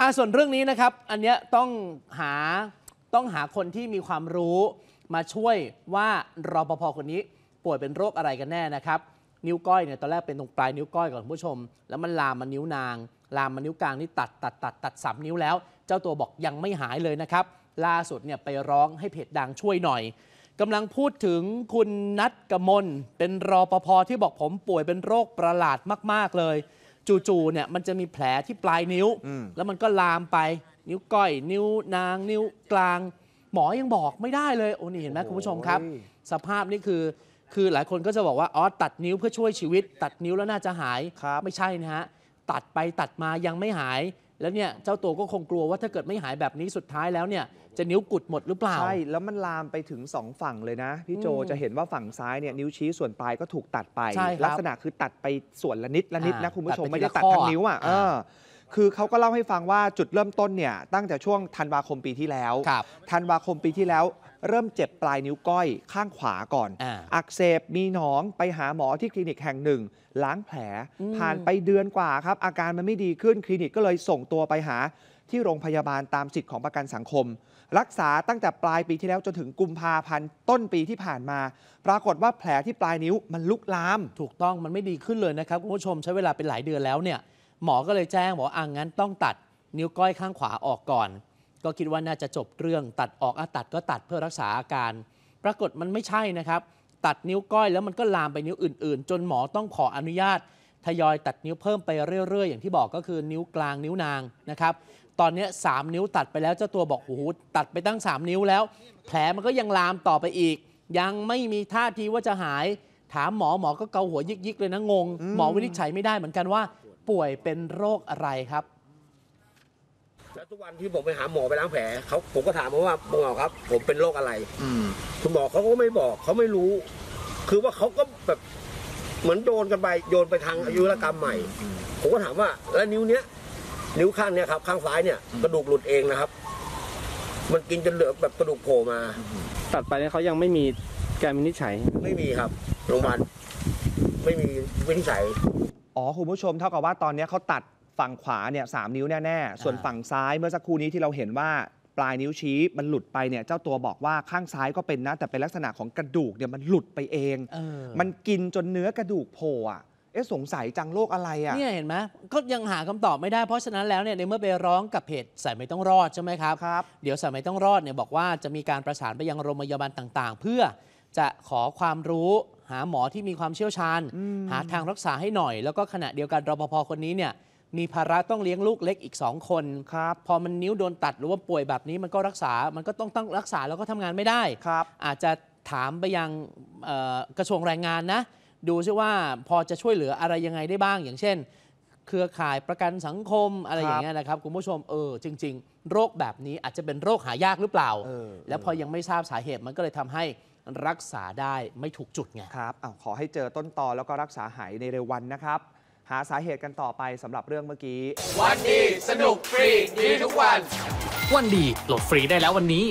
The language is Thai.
อาส่วนเรื่องนี้นะครับ อันเนี้ยต้องหาต้องหาคนที่มีความรู้มาช่วยว่ารปภคนนี้ป่วยเป็นโรคอะไรกันแน่นะครับ นิ้วก้อยเนี่ยตอนแรกเป็นตรงปลายนิ้วก้อยก่อนคุณผู้ชม แล้วมันลามมานิ้วนาง ลามมานิ้วกลางนี่ตัด ตัดตัดตัดสามนิ้วแล้ว เจ้าตัวบอกยังไม่หายเลยนะครับ ล่าสุดเนี่ยไปร้องให้เพจดังช่วยหน่อยกำลังพูดถึงคุณนัทกมลเป็นรอปภที่บอกผมป่วยเป็นโรคประหลาดมาก ๆเลยจู่ๆเนี่ยมันจะมีแผลที่ปลายนิ้ว แล้วมันก็ลามไป นิ้วก้อย นิ้ว นางนิ้วกลาง หมอยังบอกไม่ได้เลยโอ้นี่เห็นไหมคุณผู้ชมครับ สภาพนี่คือคือหลายคนก็จะบอกว่าอ๋อตัดนิ้วเพื่อช่วยชีวิต ตัดนิ้วแล้วน่าจะหายไม่ใช่นะฮะตัดไปตัดมายังไม่หายแล้วเนี่ย เจ้าตัวก็คงกลัวว่าถ้าเกิดไม่หายแบบนี้สุดท้ายแล้วเนี่ย จะนิ้วกุดหมดหรือเปล่า ใช่ แล้วมันลามไปถึง 2 ฝั่งเลยนะ พี่โจจะเห็นว่าฝั่งซ้ายเนี่ย นิ้วชี้ส่วนปลายก็ถูกตัดไป ลักษณะคือตัดไปส่วนละนิด ละนิดนะคุณผู้ชมไม่ได้ตัดทั้งนิ้วอ่ะคือเขาก็เล่าให้ฟังว่าจุดเริ่มต้นเนี่ยตั้งแต่ช่วงธันวาคมปีที่แล้ว ธันวาคมปีที่แล้วเริ่มเจ็บปลายนิ้วก้อยข้างขวาก่อนออักเสบมีหนองไปหาหมอที่คลินิกแห่งหนึ่ง ล้างแผลผ่านไปเดือนกว่าครับอาการมันไม่ดีขึ้นคลินิกก็เลยส่งตัวไปหาที่โรงพยาบาลตามสิทธิ์ของประกันสังคม รักษาตั้งแต่ปลายปีที่แล้วจนถึงกุมภาพันธ์ต้นปีที่ผ่านมา ปรากฏว่าแผลที่ปลายนิ้วมันลุกลามถูกต้องมันไม่ดีขึ้นเลยนะครับคุณผู้ชมใช้เวลาเป็นหลายเดือนแล้วเนี่ยหมอก็เลยแจ้งบอกว่างั้นต้องตัดนิ้วก้อยข้างขวาออกก่อน ก็คิดว่า น่าจะจบเรื่องตัดออกอะตัดก็ตัดเพื่อรักษาอาการ ปรากฏมันไม่ใช่นะครับ ตัดนิ้วก้อยแล้วมันก็ลามไปนิ้วอื่นๆ จนหมอต้องขออนุญาตทยอยตัดนิ้วเพิ่มไปเรื่อยๆอย่างที่บอกก็คือนิ้วกลางนิ้วนางนะครับตอนนี้สามนิ้วตัดไปแล้วเจ้าตัวบอกโอ้โหตัดไปตั้ง3นิ้วแล้ว แผลมันก็ยังลามต่อไปอีก ยังไม่มีท่าทีว่าจะหายถามหมอหมอก็เกาหัวยิกๆ เลยนะงงหมอวินิจฉัยไม่ได้เหมือนกันว่าป่วยเป็นโรคอะไรครับ แล้วทุกวันที่ผมไปหาหมอไปล้างแผลเขาผมก็ถามเขาว่าหมอครับ ผมเป็นโรคอะไร อืมคุณหมอเขาก็ไม่บอกเขาไม่รู้ คือว่าเขาก็แบบเหมือนโยนกันไป โยนไปทางอายุรกรรมใหม่ ผมก็ถามว่า แล้วนิ้วเนี้ย นิ้วข้างเนี้ยครับข้างซ้ายเนี่ยกระดูกหลุดเองนะครับ มันกินจนเหลือแบบกระดูกโผล่มา ตัดไปเนี้ยเขายังไม่มีการวินิจฉัย ไม่มีครับโรงพยาบาลไม่มีวินิจฉัยอ๋อคุณผู้ชมเท่ากับว่าตอนนี้เขาตัดฝั่งขวาเนี่ยสนิ้วแน่ ๆ ส่วนฝั่งซ้ายเมื่อสักครู่นี้ที่เราเห็นว่าปลายนิ้วชี้มันหลุดไปเนี่ยเจ้าตัวบอกว่าข้างซ้ายก็เป็นนะแต่เป็นลักษณะของกระดูกเนี่ยมันหลุดไปเองเออมันกินจนเนื้อกระดูกโผล่อะเอ๊ะสงสัยจังโรคอะไรอะเนี่ยเห็นไหมก็ยังหาคำตอบไม่ได้เพราะฉะนั้นแล้วเนี่ยในเมื่อไปร้องกับเพจสายไม่ต้องรอดใช่ไหมครับครับเดี๋ยวสายไม่ต้องรอดเนี่ยบอกว่าจะมีการประสานไปยังโรงพยาบาลต่าง ๆ เพื่อจะขอความรู้หาหมอที่มีความเชี่ยวชาญ หาทางรักษาให้หน่อย แล้วก็ขณะเดียวกันรปภคนนี้เนี่ย มีภาระต้องเลี้ยงลูกเล็กอีกสองคนครับ พอมันนิ้วโดนตัดหรือว่าป่วยแบบนี้มันก็รักษามันก็ต้องต้องรักษาแล้วก็ทำงานไม่ได้ครับ อาจจะถามไปยังกระทรวงแรงงานนะ ดูซิว่าพอจะช่วยเหลืออะไรยังไงได้บ้าง อย่างเช่นเครือข่ายประกันสังคมอะไรอย่างเงี้ยนะครับ คุณผู้ชมเออ จริง ๆ โรคแบบนี้อาจจะเป็นโรคหายากหรือเปล่าออแล้วพอยังไม่ทราบสาเหตุมันก็เลยทำให้รักษาได้ไม่ถูกจุดไงครับอขอให้เจอต้นตอแล้วก็รักษาหายในเร็ววันนะครับ หาสาเหตุกันต่อไปสำหรับเรื่องเมื่อกี้ วันดี สนุกฟรี ดีทุกวัน วันดีโหลดฟรีได้แล้ววันนี้